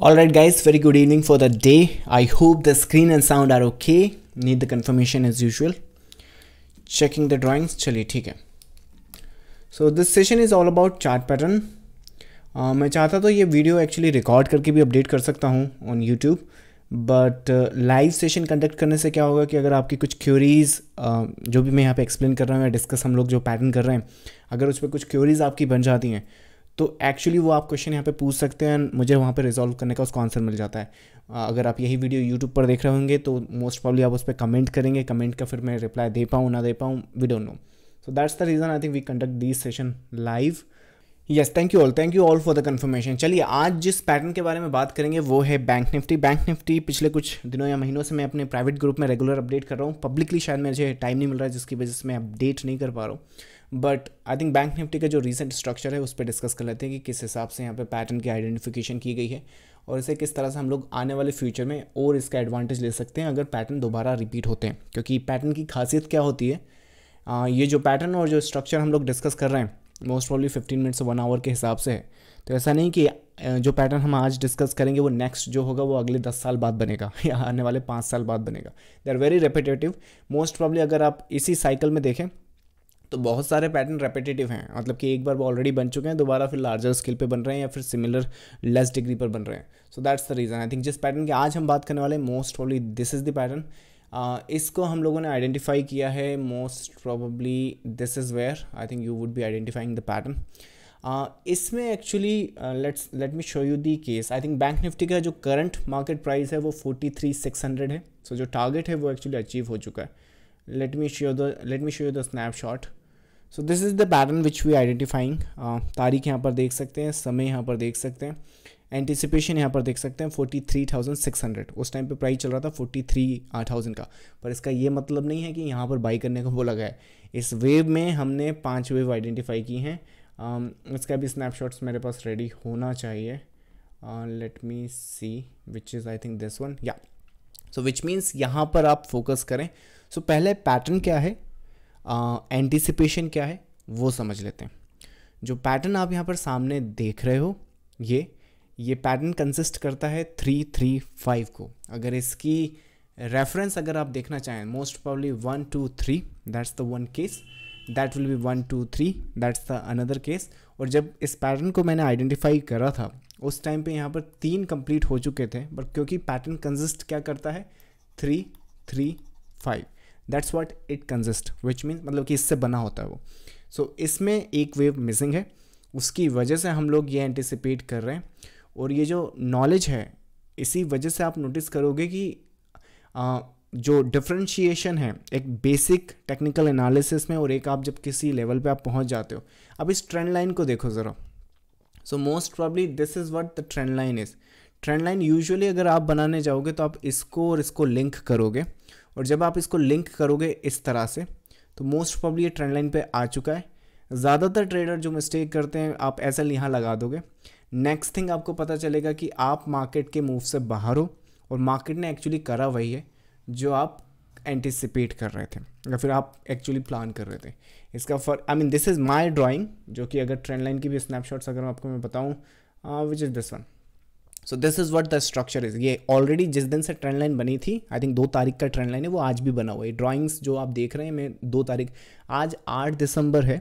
All right, guys, very good evening for the day. I hope the screen and sound are okay. Need the confirmation as usual. Checking the drawings. चलिए ठीक है so this session is all about chart Uh, मैं चाहता तो ये video actually record करके भी update कर सकता हूँ YouTube. But uh, live session conduct करने से क्या होगा कि अगर आपकी कुछ क्यूरीज़ uh, जो भी मैं यहाँ पे एक्सप्लेन कर रहा हूँ या डिस्कस हम लोग जो पैटर्न कर रहे हैं अगर उस पर कुछ क्यूरीज़ आपकी बन जाती हैं तो एक्चुअली वो आप क्वेश्चन यहाँ पे पूछ सकते हैं मुझे वहाँ पे रिजॉल्व करने का उसका आंसर मिल जाता है अगर आप यही वीडियो यूट्यूब पर देख रहे होंगे तो मोस्ट प्रॉब्ली आप उस पर कमेंट करेंगे कमेंट का फिर मैं रिप्लाई दे पाऊँ ना दे पाऊँ we don't know so that's the reason I think we conduct this session live yes thank you all thank you all for the confirmation चलिए आज जिस पैटर्न के बारे में बात करेंगे वो है बैंक निफ्टी बैंक निफ्टी पिछले कुछ दिनों या महीनों से मैं अपने प्राइवेट ग्रुप में रेगुलर अपडेट कर रहा हूँ पब्लिकली शायद मुझे टाइम नहीं मिल रहा है जिसकी वजह से मैं अपडेट नहीं कर पा रहा हूँ but I think bank Nifty का जो रिसेंट स्ट्रक्चर है उस पर डिस्कस कर लेते हैं कि किस हिसाब से यहाँ पे पैटर्न की आइडेंटिफिकेशन की गई है और इसे किस तरह से हम लोग आने वाले फ्यूचर में और इसका एडवांटेज ले सकते हैं अगर पैटर्न दोबारा रिपीट होते हैं क्योंकि पैटर्न की खासियत क्या होती है आ, ये जो पैटर्न और जो स्ट्रक्चर हम लोग डिस्कस कर रहे हैं मोस्ट प्रॉब्ली फिफ्टीन मिनट से वन आवर के हिसाब से है तो ऐसा नहीं कि जो पैटर्न हम आज डिस्कस करेंगे वो नेक्स्ट जो होगा वो अगले दस साल बाद बनेगा या आने वाले पाँच साल बाद बनेगा they are very repetitive most probably अगर आप इसी साइकिल में देखें तो बहुत सारे पैटर्न रेपिटेटिव हैं मतलब कि एक बार वो ऑलरेडी बन चुके हैं दोबारा फिर लार्जर स्केल पे बन रहे हैं या फिर सिमिलर लेस डिग्री पर बन रहे हैं so that's the reason I think जिस पैटर्न की आज हम बात करने वाले हैं most probably this is the pattern इसको हम लोगों ने आइडेंटिफाई किया है most probably this is where I think you would be identifying the pattern इसमें actually let's let me show you the case I think bank Nifty का जो current market price है वो फोर्टी थ्री सिक्स हंड्रेड है सो so, जो target है वो actually achieve हो चुका है let me show the let me show you the snapshot so this is the pattern which we identifying तारीख यहाँ पर देख सकते हैं समय यहाँ पर देख सकते हैं एंटिसिपेशन यहाँ पर देख सकते हैं forty three thousand six hundred उस टाइम पे प्राइस चल रहा था फोर्टी थ्री थाउजेंड का पर इसका ये मतलब नहीं है कि यहाँ पर बाई करने का वो लगा है इस वेव में हमने पांच वेव आइडेंटिफाई की हैं um, इसका भी स्नैपशॉट्स मेरे पास रेडी होना चाहिए let me see which is I think this one या सो विच मीन्स यहाँ पर आप फोकस करें सो so, पहले पैटर्न क्या है एंटिसिपेशन uh, क्या है वो समझ लेते हैं जो पैटर्न आप यहाँ पर सामने देख रहे हो ये ये पैटर्न कंसिस्ट करता है थ्री थ्री फाइव को अगर इसकी रेफरेंस अगर आप देखना चाहें most probably one two three that's the one case that will be one two three that's the another case और जब इस पैटर्न को मैंने आइडेंटिफाई करा था उस टाइम पे यहाँ पर तीन कंप्लीट हो चुके थे बट क्योंकि पैटर्न कंसिस्ट क्या करता है three three five that's what it consist which mean मतलब कि इससे बना होता है वो सो so, इसमें एक वेव मिसिंग है उसकी वजह से हम लोग ये एंटिसिपेट कर रहे हैं और ये जो नॉलेज है इसी वजह से आप नोटिस करोगे कि आ, जो डिफ्रेंशिएशन है एक बेसिक टेक्निकल एनालिसिस में और एक आप जब किसी लेवल पे आप पहुंच जाते हो अब इस ट्रेंड लाइन को देखो ज़रा so most probably this is what the trend line is trend line usually अगर आप बनाने जाओगे तो आप इसको और इसको लिंक करोगे और जब आप इसको लिंक करोगे इस तरह से तो मोस्ट प्रॉब्ली ये ट्रेंड लाइन पर आ चुका है ज़्यादातर ट्रेडर जो मिस्टेक करते हैं आप ऐसा यहाँ लगा दोगे नेक्स्ट थिंग आपको पता चलेगा कि आप मार्केट के मूव से बाहर हो और मार्केट ने एक्चुअली करा वही है जो आप एंटिसिपेट कर रहे थे या फिर आप एक्चुअली प्लान कर रहे थे इसका फर I mean this is my drawing जो कि अगर ट्रेंड लाइन की भी स्नैपशॉट्स अगर आपको मैं बताऊँ which is this one so this is what the structure is ये ऑलरेडी जिस दिन से ट्रेंड लाइन बनी थी आई थिंक दो तारीख का ट्रेंड लाइन है वो आज भी बना हुआ है ड्राॅइंग्स जो आप देख रहे हैं मैं दो तारीख आज आठ दिसंबर है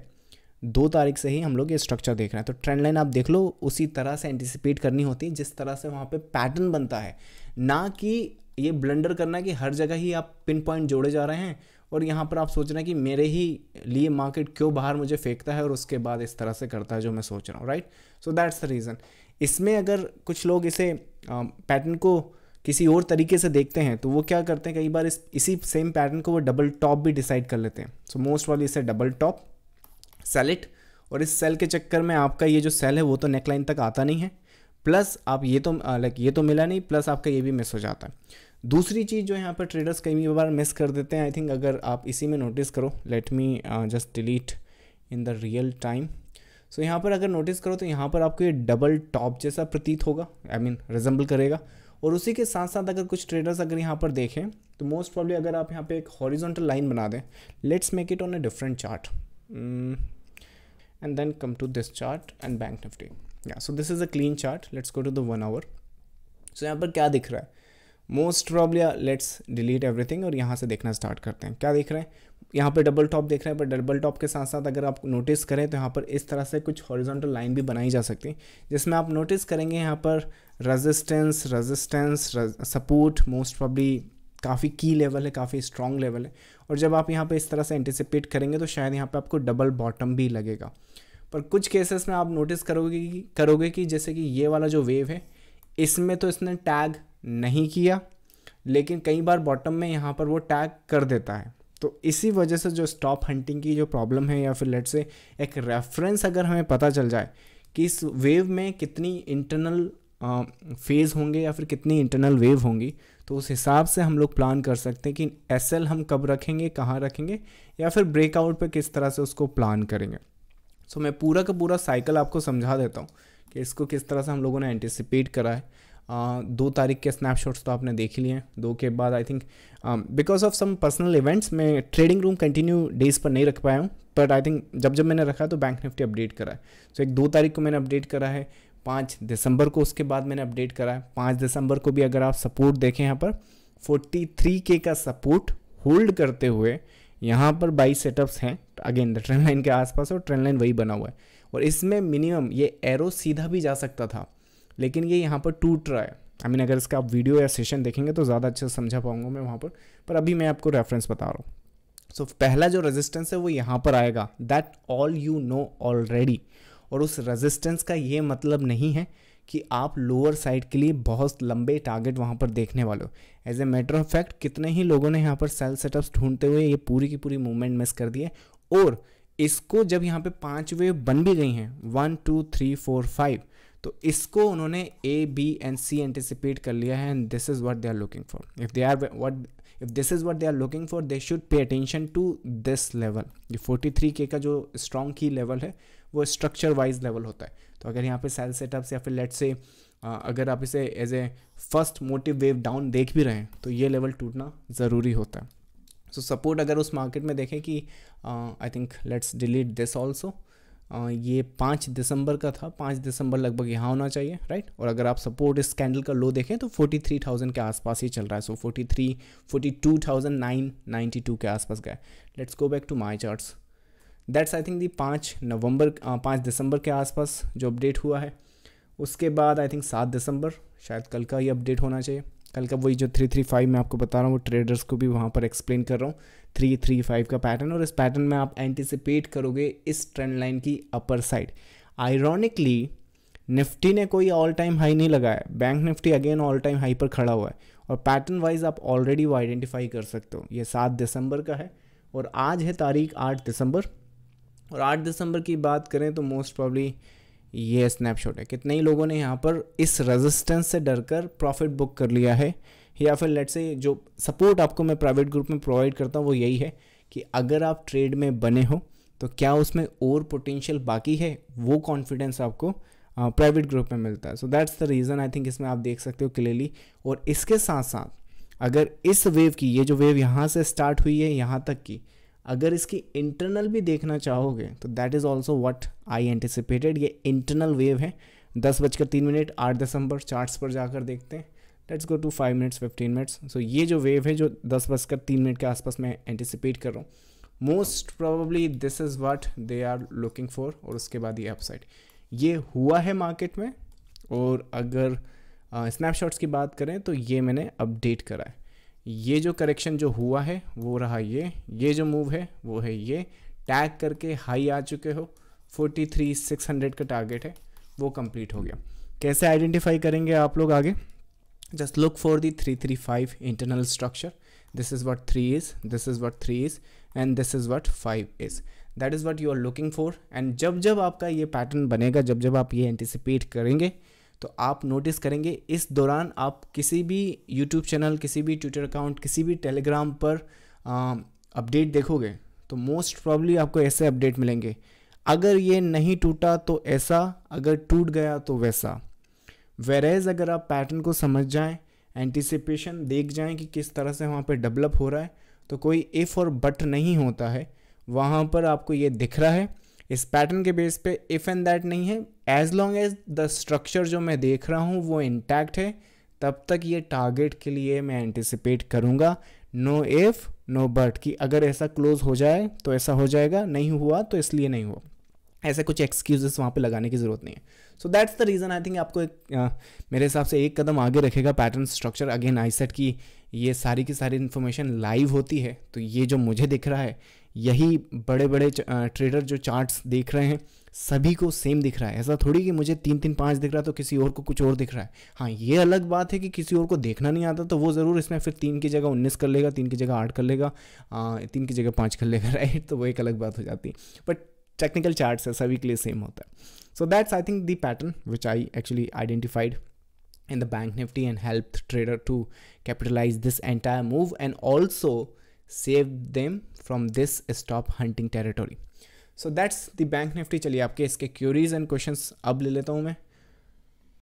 दो तारीख से ही हम लोग ये स्ट्रक्चर देख रहे हैं तो ट्रेंड लाइन आप देख लो उसी तरह से एंटिसिपेट करनी होती है जिस तरह से वहाँ पे पैटर्न बनता है ना कि ये ब्लंडर करना कि हर जगह ही आप पिन पॉइंट जोड़े जा रहे हैं और यहाँ पर आप सोच रहे हैं कि मेरे ही लिए मार्केट क्यों बाहर मुझे फेंकता है और उसके बाद इस तरह से करता है जो मैं सोच रहा हूँ right so that's the reason इसमें अगर कुछ लोग इसे पैटर्न को किसी और तरीके से देखते हैं तो वो क्या करते हैं कई बार इस इसी सेम पैटर्न को वो डबल टॉप भी डिसाइड कर लेते हैं सो मोस्ट वाली इसे डबल टॉप सेल इट और इस सेल के चक्कर में आपका ये जो सेल है वो तो नेकलाइन तक आता नहीं है प्लस आप ये तो लाइक ये तो मिला नहीं प्लस आपका ये भी मिस हो जाता है दूसरी चीज़ जो यहाँ पर ट्रेडर्स कई बार मिस कर देते हैं आई थिंक अगर आप इसी में नोटिस करो let me just delete in the real time so यहाँ पर अगर नोटिस करो तो यहाँ पर आपको ये डबल टॉप जैसा प्रतीत होगा आई मीन रिजम्बल करेगा और उसी के साथ साथ अगर कुछ ट्रेडर्स अगर यहाँ पर देखें तो मोस्ट प्रॉब्ली अगर आप यहाँ पे एक हॉरिजॉन्टल लाइन बना दें let's make it on a different chart and then come to this chart and bank Nifty या so this is a clean chart let's go to the one hour so यहाँ पर क्या दिख रहा है most probably let's delete everything और यहाँ से देखना स्टार्ट करते हैं क्या दिख रहे हैं यहाँ पर डबल टॉप देख रहे हैं पर डबल टॉप के साथ साथ अगर आप नोटिस करें तो यहाँ पर इस तरह से कुछ हॉरिजॉन्टल लाइन भी बनाई जा सकती है जिसमें आप नोटिस करेंगे यहाँ पर resistance resistance support most probably काफ़ी की लेवल है काफ़ी स्ट्रॉन्ग लेवल है और जब आप यहाँ पर इस तरह से एंटिसिपेट करेंगे तो शायद यहाँ पर आपको डबल बॉटम भी लगेगा पर कुछ केसेस में आप नोटिस करोगे कि करोगे कि जैसे कि ये वाला जो वेव है इसमें तो इसने टैग नहीं किया लेकिन कई बार बॉटम में यहाँ पर वो टैग कर देता है तो इसी वजह से जो स्टॉप हंटिंग की जो प्रॉब्लम है या फिर लेट से एक रेफरेंस अगर हमें पता चल जाए कि इस वेव में कितनी इंटरनल फेज़ होंगे या फिर कितनी इंटरनल वेव होंगी तो उस हिसाब से हम लोग प्लान कर सकते हैं कि एस हम कब रखेंगे कहाँ रखेंगे या फिर ब्रेकआउट पर किस तरह से उसको प्लान करेंगे सो so, मैं पूरा का पूरा साइकिल आपको समझा देता हूँ कि इसको किस तरह से हम लोगों ने एंटिसिपेट करा है दो तारीख के स्नैपशॉट्स तो आपने देख ही लिए दो के बाद I think because of some personal events मैं ट्रेडिंग रूम कंटिन्यू डेज पर नहीं रख पाया हूँ बट आई थिंक जब जब मैंने रखा तो बैंक निफ्टी अपडेट करा है सो so, एक दो तारीख को मैंने अपडेट करा है पाँच दिसंबर को उसके बाद मैंने अपडेट करा है पाँच दिसंबर को भी अगर आप सपोर्ट देखें यहाँ पर थ्री के का सपोर्ट होल्ड करते हुए यहाँ पर बाई सेटअप्स हैं अगेन द ट्रेन लाइन के आसपास और ट्रेन लाइन वही बना हुआ है और इसमें मिनिमम ये एरो सीधा भी जा सकता था लेकिन ये यहाँ पर टूट रहा है आई I मीन mean, अगर इसका आप वीडियो या सेशन देखेंगे तो ज़्यादा अच्छे से समझा पाऊंगा मैं वहाँ पर पर अभी मैं आपको रेफरेंस बता रहा हूँ सो so, पहला जो रेजिस्टेंस है वो यहाँ पर आएगा that all you know already और उस रेजिस्टेंस का ये मतलब नहीं है कि आप लोअर साइड के लिए बहुत लंबे टारगेट वहाँ पर देखने वाले हो as a matter of fact कितने ही लोगों ने यहाँ पर सेल सेटअप्स ढूंढते हुए ये पूरी की पूरी मूवमेंट मिस कर दी है और इसको जब यहाँ पे पाँच वेव बन भी गई हैं one two three four five तो इसको उन्होंने A B and C anticipate कर लिया है and this is what they are looking for if they are what if this is what they are looking for they should pay attention to this level ये three के का जो strong की level है वो स्ट्रक्चर वाइज लेवल होता है तो अगर यहाँ पे सेल सेटअप्स या फिर लेट से अगर आप इसे as a first motive wave down देख भी रहे हैं तो ये लेवल टूटना ज़रूरी होता है सो so, सपोर्ट अगर उस मार्केट में देखें कि I think let's delete this also ये पाँच दिसंबर का था पाँच दिसंबर लगभग यहाँ होना चाहिए राइट और अगर आप सपोर्ट इस कैंडल का लो देखें तो फोर्टी थ्री थाउजेंड के आसपास ही चल रहा है so forty three forty two thousand nine ninety two के आसपास गए let's go back to my charts that's I think the पाँच नवंबर पाँच दिसंबर के आसपास जो अपडेट हुआ है उसके बाद आई थिंक सात दिसंबर शायद कल का ही अपडेट होना चाहिए कल का वही जो थ्री थ्री फाइव मैं आपको बता रहा हूँ वो ट्रेडर्स को भी वहाँ पर एक्सप्लेन कर रहा हूँ थ्री थ्री फाइव का पैटर्न और इस पैटर्न में आप एंटिसिपेट करोगे इस ट्रेंड लाइन की अपर साइड आयरॉनिकली निफ्टी ने कोई ऑल टाइम हाई नहीं लगाया bank Nifty again all time high पर खड़ा हुआ है और पैटर्न वाइज आप ऑलरेडी वो आइडेंटिफाई कर सकते हो ये सात दिसंबर का है और आज है तारीख आठ दिसंबर और आठ दिसंबर की बात करें तो मोस्ट प्रॉब्ली ये स्नैपशॉट है कितने ही लोगों ने यहाँ पर इस रेजिस्टेंस से डरकर प्रॉफिट बुक कर लिया है या फिर लेट से जो सपोर्ट आपको मैं प्राइवेट ग्रुप में प्रोवाइड करता हूँ वो यही है कि अगर आप ट्रेड में बने हो तो क्या उसमें और पोटेंशियल बाकी है वो कॉन्फिडेंस आपको प्राइवेट ग्रुप में मिलता है so that's the reason I think इसमें आप देख सकते हो क्लियरली और इसके साथ साथ अगर इस वेव की ये जो वेव यहाँ से स्टार्ट हुई है यहाँ तक की अगर इसकी इंटरनल भी देखना चाहोगे तो that is also what I anticipated ये इंटरनल वेव है दस बजकर तीन मिनट आठ दिसंबर चार्ट्स पर जाकर देखते हैं let's go to five minutes fifteen minutes so ये जो वेव है जो दस बजकर तीन मिनट के आसपास मैं एंटिसिपेट कर रहा हूँ most probably this is what they are looking for और उसके बाद ये अपसाइड ये हुआ है मार्केट में और अगर स्नैपशॉट्स uh, की बात करें तो ये मैंने अपडेट करा है ये जो करेक्शन जो हुआ है वो रहा ये ये जो मूव है वो है ये टैग करके हाई आ चुके हो 43,600 का टारगेट है वो कंप्लीट हो गया कैसे आइडेंटिफाई करेंगे आप लोग आगे just look for the 335 internal structure this is what 3 is this is what 3 is and this is what 5 is that is what you are looking for and जब जब आपका ये पैटर्न बनेगा जब जब आप ये एंटिसिपेट करेंगे तो आप नोटिस करेंगे इस दौरान आप किसी भी यूट्यूब चैनल किसी भी ट्विटर अकाउंट किसी भी टेलीग्राम पर अपडेट देखोगे तो मोस्ट प्रॉब्ली आपको ऐसे अपडेट मिलेंगे अगर ये नहीं टूटा तो ऐसा अगर टूट गया तो वैसा वेरेज अगर आप पैटर्न को समझ जाएं एंटिसिपेशन देख जाएं कि किस तरह से वहाँ पे डेवलप हो रहा है तो कोई इफ़ और बट नहीं होता है वहाँ पर आपको ये दिख रहा है इस पैटर्न के बेस पे इफ़ एंड दैट नहीं है as long as the structure जो मैं देख रहा हूँ वो इंटैक्ट है तब तक ये टारगेट के लिए मैं एंटिसिपेट करूँगा नो इफ़ नो बट कि अगर ऐसा क्लोज हो जाए तो ऐसा हो जाएगा नहीं हुआ तो इसलिए नहीं हुआ ऐसे कुछ एक्सक्यूजेस वहाँ पे लगाने की ज़रूरत नहीं है so that's the reason I think आपको एक आ, मेरे हिसाब से एक कदम आगे रखेगा pattern structure again I set की ये सारी की सारी इन्फॉर्मेशन लाइव होती है तो ये जो मुझे दिख रहा है यही बड़े बड़े ट्रेडर जो चार्ट्स देख रहे हैं सभी को सेम दिख रहा है ऐसा थोड़ी कि मुझे तीन तीन पाँच दिख रहा है तो किसी और को कुछ और दिख रहा है हाँ ये अलग बात है कि किसी और को देखना नहीं आता तो वो ज़रूर इसमें फिर तीन की जगह उन्नीस कर लेगा तीन की जगह आठ कर लेगा तीन की जगह पाँच कर लेगा राइट तो वो एक अलग बात हो जाती है बट टेक्निकल चार्ट है सभी के लिए सेम होता है so that's I think the pattern which I actually identified in the bank Nifty and help trader to capitalise this entire move and also save them from this stop hunting territory so that's the bank Nifty चलिए आपके इसके curies and question अब ले लेता हूँ मैं